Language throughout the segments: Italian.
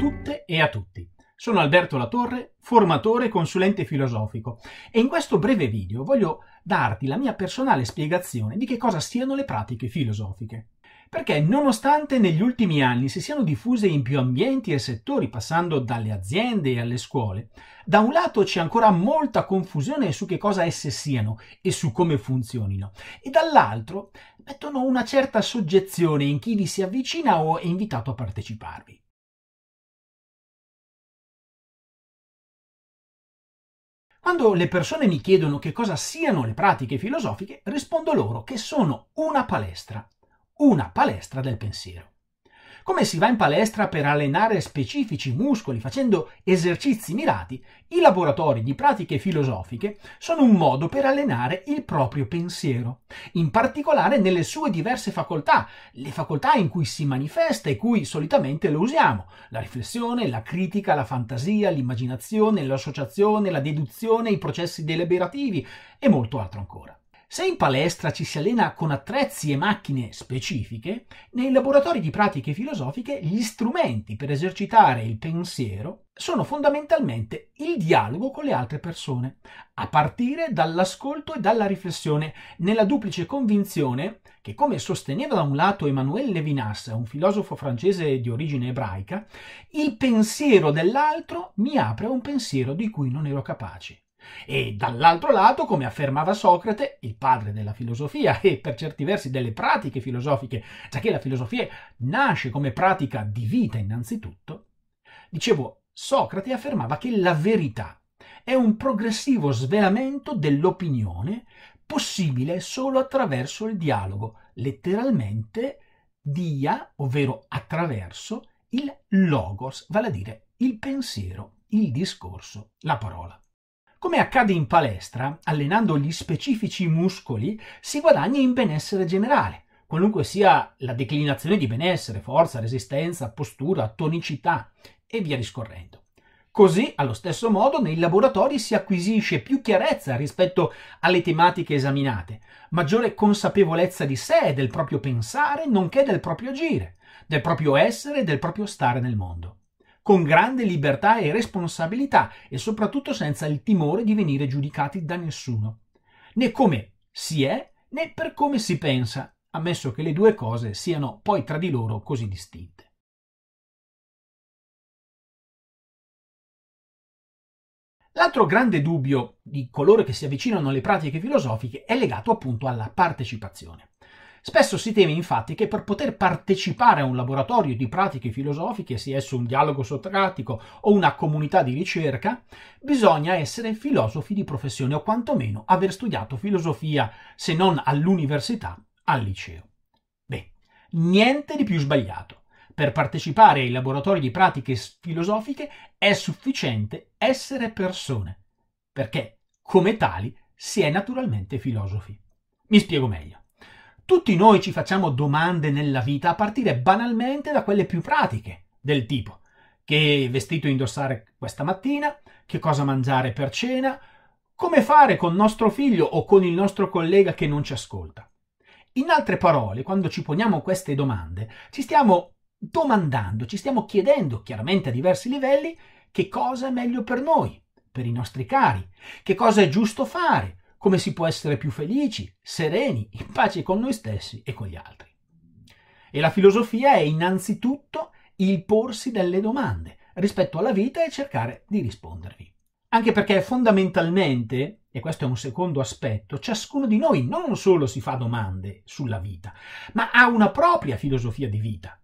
tutte e a tutti. Sono Alberto Latorre, formatore e consulente filosofico e in questo breve video voglio darti la mia personale spiegazione di che cosa siano le pratiche filosofiche. Perché nonostante negli ultimi anni si siano diffuse in più ambienti e settori, passando dalle aziende e alle scuole, da un lato c'è ancora molta confusione su che cosa esse siano e su come funzionino, e dall'altro mettono una certa soggezione in chi vi si avvicina o è invitato a parteciparvi. Quando le persone mi chiedono che cosa siano le pratiche filosofiche, rispondo loro che sono una palestra, una palestra del pensiero come si va in palestra per allenare specifici muscoli facendo esercizi mirati, i laboratori di pratiche filosofiche sono un modo per allenare il proprio pensiero, in particolare nelle sue diverse facoltà, le facoltà in cui si manifesta e cui solitamente lo usiamo, la riflessione, la critica, la fantasia, l'immaginazione, l'associazione, la deduzione, i processi deliberativi e molto altro ancora. Se in palestra ci si allena con attrezzi e macchine specifiche, nei laboratori di pratiche filosofiche gli strumenti per esercitare il pensiero sono fondamentalmente il dialogo con le altre persone, a partire dall'ascolto e dalla riflessione, nella duplice convinzione che, come sosteneva da un lato Emmanuel Levinas, un filosofo francese di origine ebraica, il pensiero dell'altro mi apre un pensiero di cui non ero capace. E dall'altro lato, come affermava Socrate, il padre della filosofia e per certi versi delle pratiche filosofiche, già che la filosofia nasce come pratica di vita innanzitutto, dicevo, Socrate affermava che la verità è un progressivo svelamento dell'opinione possibile solo attraverso il dialogo, letteralmente dia, ovvero attraverso il logos, vale a dire il pensiero, il discorso, la parola. Come accade in palestra, allenando gli specifici muscoli si guadagna in benessere generale, qualunque sia la declinazione di benessere, forza, resistenza, postura, tonicità e via discorrendo. Così, allo stesso modo, nei laboratori si acquisisce più chiarezza rispetto alle tematiche esaminate, maggiore consapevolezza di sé, del proprio pensare, nonché del proprio agire, del proprio essere e del proprio stare nel mondo con grande libertà e responsabilità e soprattutto senza il timore di venire giudicati da nessuno, né come si è né per come si pensa, ammesso che le due cose siano poi tra di loro così distinte. L'altro grande dubbio di coloro che si avvicinano alle pratiche filosofiche è legato appunto alla partecipazione. Spesso si teme infatti che per poter partecipare a un laboratorio di pratiche filosofiche, sia esso un dialogo socratico o una comunità di ricerca, bisogna essere filosofi di professione o quantomeno aver studiato filosofia, se non all'università, al liceo. Beh, niente di più sbagliato. Per partecipare ai laboratori di pratiche filosofiche è sufficiente essere persone, perché come tali si è naturalmente filosofi. Mi spiego meglio. Tutti noi ci facciamo domande nella vita a partire banalmente da quelle più pratiche, del tipo che vestito indossare questa mattina, che cosa mangiare per cena, come fare con nostro figlio o con il nostro collega che non ci ascolta. In altre parole, quando ci poniamo queste domande, ci stiamo domandando, ci stiamo chiedendo, chiaramente a diversi livelli, che cosa è meglio per noi, per i nostri cari, che cosa è giusto fare, come si può essere più felici, sereni, in pace con noi stessi e con gli altri. E la filosofia è innanzitutto il porsi delle domande rispetto alla vita e cercare di rispondervi. Anche perché fondamentalmente, e questo è un secondo aspetto, ciascuno di noi non solo si fa domande sulla vita, ma ha una propria filosofia di vita,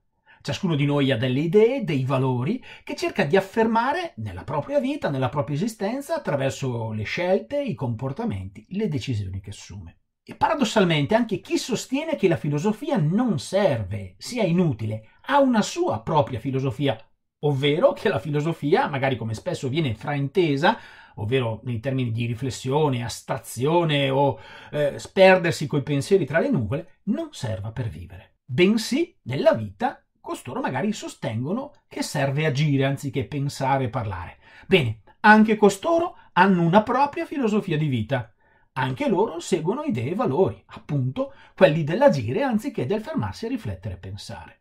Ciascuno di noi ha delle idee, dei valori che cerca di affermare nella propria vita, nella propria esistenza, attraverso le scelte, i comportamenti, le decisioni che assume. E paradossalmente anche chi sostiene che la filosofia non serve, sia inutile, ha una sua propria filosofia, ovvero che la filosofia, magari come spesso viene fraintesa, ovvero nei termini di riflessione, astrazione o eh, sperdersi coi pensieri tra le nuvole, non serva per vivere, bensì nella vita costoro magari sostengono che serve agire anziché pensare e parlare. Bene, anche costoro hanno una propria filosofia di vita. Anche loro seguono idee e valori, appunto quelli dell'agire anziché del fermarsi a riflettere e pensare.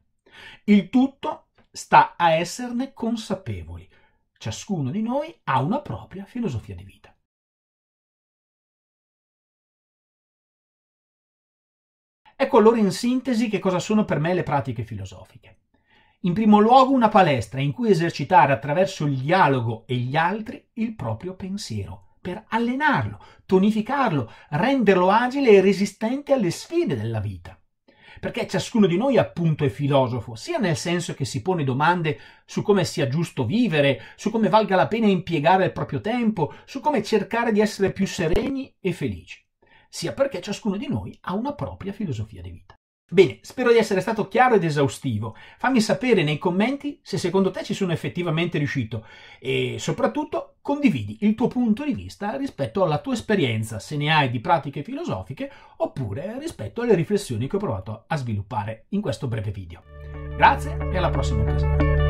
Il tutto sta a esserne consapevoli. Ciascuno di noi ha una propria filosofia di vita. Ecco allora in sintesi che cosa sono per me le pratiche filosofiche. In primo luogo una palestra in cui esercitare attraverso il dialogo e gli altri il proprio pensiero, per allenarlo, tonificarlo, renderlo agile e resistente alle sfide della vita. Perché ciascuno di noi appunto è filosofo, sia nel senso che si pone domande su come sia giusto vivere, su come valga la pena impiegare il proprio tempo, su come cercare di essere più sereni e felici sia perché ciascuno di noi ha una propria filosofia di vita. Bene, spero di essere stato chiaro ed esaustivo. Fammi sapere nei commenti se secondo te ci sono effettivamente riuscito e soprattutto condividi il tuo punto di vista rispetto alla tua esperienza, se ne hai di pratiche filosofiche oppure rispetto alle riflessioni che ho provato a sviluppare in questo breve video. Grazie e alla prossima occasione.